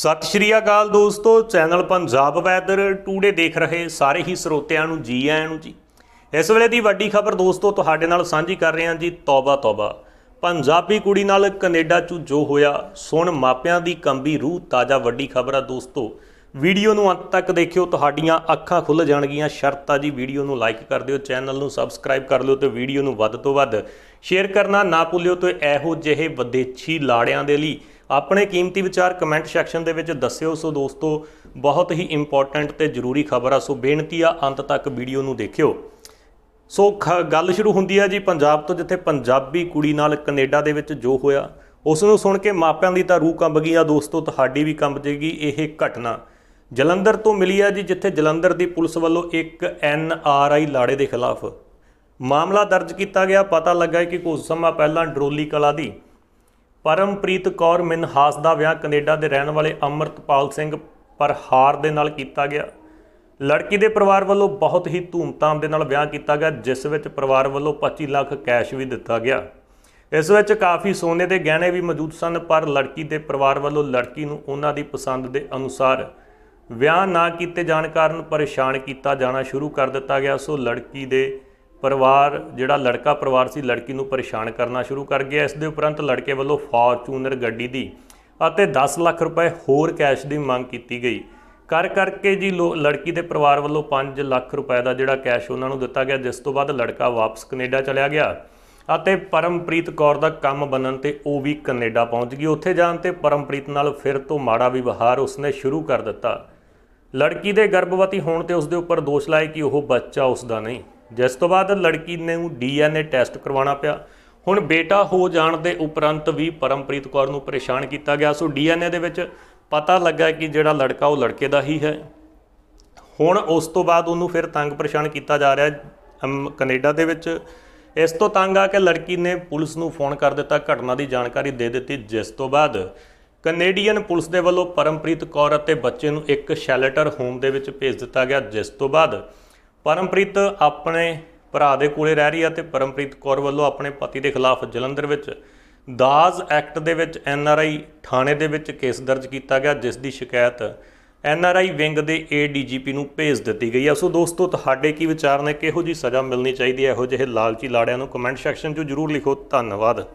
ਸਤਿ ਸ਼੍ਰੀ ਅਕਾਲ ਦੋਸਤੋ channel Punjab weather today ਦੇਖ ਰਹੇ ਸਾਰੇ ਹੀ ਸਰੋਤਿਆਂ ਨੂੰ ਜੀ ਆਇਆਂ ਨੂੰ ਜੀ ਇਸ ਵੇਲੇ ਦੀ ਵੱਡੀ ਖਬਰ ਦੋਸਤੋ ਤੁਹਾਡੇ ਨਾਲ ਸਾਂਝੀ ਕਰ ਰਹੇ ਹਾਂ ਜੀ ਤੌਬਾ ਤੌਬਾ ਪੰਜਾਬੀ ਕੁੜੀ ਨਾਲ ਕੈਨੇਡਾ 'ਚ ਜੋ ਹੋਇਆ ਸੁਣ ਮਾਪਿਆਂ ਦੀ ਕੰਬੀ ਰੂਹ ਤਾਜ਼ਾ ਵੱਡੀ ਖਬਰ ਆ ਦੋਸਤੋ ਵੀਡੀਓ ਨੂੰ ਅੰਤ ਤੱਕ ਦੇਖਿਓ ਤੁਹਾਡੀਆਂ ਅੱਖਾਂ ਖੁੱਲ ਜਾਣਗੀਆਂ ਸ਼ਰਤ ਆ ਜੀ ਵੀਡੀਓ ਨੂੰ ਲਾਈਕ ਕਰ ਦਿਓ ਚੈਨਲ ਨੂੰ ਸਬਸਕ੍ਰਾਈਬ ਕਰ ਲਿਓ ਤੇ ਵੀਡੀਓ ਨੂੰ ਵੱਧ ਤੋਂ ਵੱਧ ਸ਼ੇਅਰ ਕਰਨਾ ਨਾ ਭੁੱਲਿਓ ਤੇ ਇਹੋ ਜਿਹੇ ਵਿਦੇਸ਼ੀ ਲਾੜਿਆਂ ਦੇ ਲਈ ਆਪਣੇ ਕੀਮਤੀ ਵਿਚਾਰ ਕਮੈਂਟ ਸੈਕਸ਼ਨ ਦੇ ਵਿੱਚ ਦੱਸਿਓ ਸੋ ਦੋਸਤੋ ਬਹੁਤ ਹੀ ਇੰਪੋਰਟੈਂਟ ਤੇ ਜ਼ਰੂਰੀ ਖਬਰ ਆ ਸੋ ਬੇਨਤੀ ਆ ਅੰਤ ਤੱਕ ਵੀਡੀਓ ਨੂੰ ਦੇਖਿਓ ਸੋ ਗੱਲ ਸ਼ੁਰੂ ਹੁੰਦੀ ਆ ਜੀ ਪੰਜਾਬ ਤੋਂ ਜਿੱਥੇ ਪੰਜਾਬੀ ਕੁੜੀ ਨਾਲ ਕੈਨੇਡਾ ਦੇ ਵਿੱਚ ਜੋ ਹੋਇਆ ਉਸ ਨੂੰ ਸੁਣ ਕੇ ਮਾਪਿਆਂ ਦੀ ਤਾਂ ਰੂਹ ਕੰਬ ਗਈ ਆ ਦੋਸਤੋ ਤੁਹਾਡੀ ਵੀ ਕੰਬ ਜੇਗੀ ਇਹ ਘਟਨਾ ਜਲੰਧਰ ਤੋਂ ਮਿਲੀ ਆ ਜੀ ਜਿੱਥੇ ਜਲੰਧਰ ਦੀ ਪੁਲਿਸ ਵੱਲੋਂ ਇੱਕ ਐਨ ਆਰ ਆਈ ਲਾੜੇ ਦੇ ਖਿਲਾਫ ਮਾਮਲਾ ਦਰਜ ਕੀਤਾ ਗਿਆ ਪਤਾ ਲੱਗਾ ਕਿ ਕੁਝ ਸਮਾਂ ਪਹਿਲਾਂ ਡਰੋਲੀ ਕਲਾ ਦੀ ਪਰਮਪ੍ਰੀਤ ਕੌਰ ਮਨਹਾਸ ਦਾ ਵਿਆਹ ਕੈਨੇਡਾ ਦੇ ਰਹਿਣ ਵਾਲੇ ਅਮਰਤਪਾਲ ਸਿੰਘ ਪਰਹਾਰ ਦੇ ਨਾਲ ਕੀਤਾ ਗਿਆ ਲੜਕੀ ਦੇ ਪਰਿਵਾਰ ਵੱਲੋਂ ਬਹੁਤ ਹੀ ਧੂਮਧਾਮ ਦੇ ਨਾਲ ਵਿਆਹ ਕੀਤਾ ਗਿਆ ਜਿਸ ਵਿੱਚ ਪਰਿਵਾਰ ਵੱਲੋਂ 25 ਲੱਖ ਕੈਸ਼ ਵੀ ਦਿੱਤਾ ਗਿਆ ਇਸ ਵਿੱਚ ਕਾਫੀ ਸੋਨੇ ਦੇ ਗਹਿਣੇ ਵੀ ਮੌਜੂਦ ਸਨ ਪਰ ਲੜਕੀ ਦੇ ਪਰਿਵਾਰ ਵੱਲੋਂ ਲੜਕੀ ਨੂੰ ਉਹਨਾਂ ਦੀ ਪਸੰਦ ਦੇ ਅਨੁਸਾਰ ਵਿਆਹ ਨਾ ਕੀਤੇ ਜਾਣ ਕਾਰਨ ਪਰੇਸ਼ਾਨ ਕੀਤਾ ਜਾਣਾ ਸ਼ੁਰੂ ਕਰ ਦਿੱਤਾ ਗਿਆ ਸੋ ਲੜਕੀ ਦੇ ਪਰਿਵਾਰ ਜਿਹੜਾ ਲੜਕਾ ਪਰਿਵਾਰ ਸੀ ਲੜਕੀ ਨੂੰ ਪਰੇਸ਼ਾਨ ਕਰਨਾ ਸ਼ੁਰੂ ਕਰ ਗਿਆ ਇਸ ਦੇ ਉਪਰੰਤ ਲੜਕੇ ਵੱਲੋਂ ਫਾਰਚੂਨਰ ਗੱਡੀ ਦੀ ਅਤੇ 10 ਲੱਖ ਰੁਪਏ ਹੋਰ ਕੈਸ਼ ਦੀ ਮੰਗ ਕੀਤੀ ਗਈ ਕਰ ਕਰਕੇ ਜੀ ਲੜਕੀ ਦੇ ਪਰਿਵਾਰ ਵੱਲੋਂ 5 ਲੱਖ ਰੁਪਏ ਦਾ ਜਿਹੜਾ ਕੈਸ਼ ਉਹਨਾਂ ਨੂੰ ਦਿੱਤਾ ਗਿਆ ਜਿਸ ਤੋਂ ਬਾਅਦ ਲੜਕਾ ਵਾਪਸ ਕੈਨੇਡਾ ਚਲਿਆ ਗਿਆ ਅਤੇ ਪਰਮਪ੍ਰੀਤ ਕੌਰ ਦਾ ਕੰਮ ਬੰਨਣ ਤੇ ਉਹ ਵੀ ਕੈਨੇਡਾ ਪਹੁੰਚ ਗਈ ਉੱਥੇ ਜਾਣ ਤੇ ਪਰਮਪ੍ਰੀਤ ਨਾਲ ਫਿਰ ਤੋਂ ਮਾੜਾ ਵਿਵਹਾਰ ਉਸਨੇ ਸ਼ੁਰੂ ਕਰ ਦਿੱਤਾ ਲੜਕੀ ਦੇ ਗਰਭਵਤੀ ਹੋਣ ਤੇ ਉਸ ਦੇ ਉੱਪਰ ਦੋਸ਼ ਲਾਇਆ ਕਿ ਉਹ ਬੱਚਾ ਉਸ ਦਾ ਨਹੀਂ ਜਿਸ ਤੋਂ ਬਾਅਦ ਲੜਕੀ ਨੂੰ ਡੀਐਨਏ ਟੈਸਟ ਕਰਵਾਉਣਾ ਪਿਆ ਹੁਣ ਬੇਟਾ ਹੋ ਜਾਣ ਦੇ ਉਪਰੰਤ ਵੀ ਪਰਮਪ੍ਰੀਤ ਕੌਰ ਨੂੰ ਪਰੇਸ਼ਾਨ ਕੀਤਾ ਗਿਆ ਸੋ ਡੀਐਨਏ ਦੇ ਵਿੱਚ ਪਤਾ ਲੱਗਾ ਕਿ ਜਿਹੜਾ ਲੜਕਾ ਉਹ ਲੜਕੇ ਦਾ ਹੀ ਹੈ ਹੁਣ ਉਸ ਤੋਂ ਬਾਅਦ ਉਹਨੂੰ ਫਿਰ ਤੰਗ ਪਰੇਸ਼ਾਨ ਕੀਤਾ ਜਾ ਰਿਹਾ ਕੈਨੇਡਾ ਦੇ ਵਿੱਚ ਇਸ ਤੋਂ ਤੰਗ ਆ ਕੇ ਲੜਕੀ ਨੇ ਪੁਲਿਸ ਨੂੰ ਫੋਨ ਕਰ ਦਿੱਤਾ ਘਟਨਾ ਦੀ ਜਾਣਕਾਰੀ ਦੇ ਦਿੱਤੀ ਜਿਸ ਤੋਂ ਬਾਅਦ ਕੈਨੇਡੀਅਨ ਪੁਲਿਸ ਦੇ ਵੱਲੋਂ ਪਰਮਪ੍ਰੀਤ ਕੌਰ ਅਤੇ ਬੱਚੇ ਨੂੰ ਇੱਕ ਸ਼ੈਲਟਰ ਹੋਮ ਦੇ ਵਿੱਚ ਭੇਜ ਦਿੱਤਾ ਗਿਆ ਜਿਸ ਤੋਂ ਬਾਅਦ ਪਰਮਪ੍ਰੀਤ ਆਪਣੇ ਭਰਾ ਦੇ ਕੋਲੇ ਰਹਿ ਰਹੀ ਆ ਤੇ ਪਰਮਪ੍ਰੀਤ ਕੌਰ ਵੱਲੋਂ ਆਪਣੇ ਪਤੀ ਦੇ ਖਿਲਾਫ ਜਲੰਧਰ ਵਿੱਚ ਦਾਜ ਐਕਟ ਦੇ ਵਿੱਚ ਐਨ ਆਰ ਆਈ ਥਾਣੇ ਦੇ ਵਿੱਚ ਕੇਸ ਦਰਜ ਕੀਤਾ ਗਿਆ ਜਿਸ ਦੀ ਸ਼ਿਕਾਇਤ ਐਨ ਆਰ ਆਈ ਵਿੰਗ ਦੇ ਏ ਡੀ ਜੀ ਪੀ ਨੂੰ ਭੇਜ ਦਿੱਤੀ ਗਈ ਆ ਸੋ ਦੋਸਤੋ ਤੁਹਾਡੇ ਕੀ ਵਿਚਾਰ ਨੇ ਕਿਹੋ ਜੀ ਸਜ਼ਾ ਮਿਲਣੀ ਚਾਹੀਦੀ ਹੈ ਇਹੋ ਜਿਹੇ ਲਾਲਚੀ ਲਾੜਿਆਂ ਨੂੰ ਕਮੈਂਟ ਸੈਕਸ਼ਨ 'ਚ ਜ਼ਰੂਰ ਲਿਖੋ ਧੰਨਵਾਦ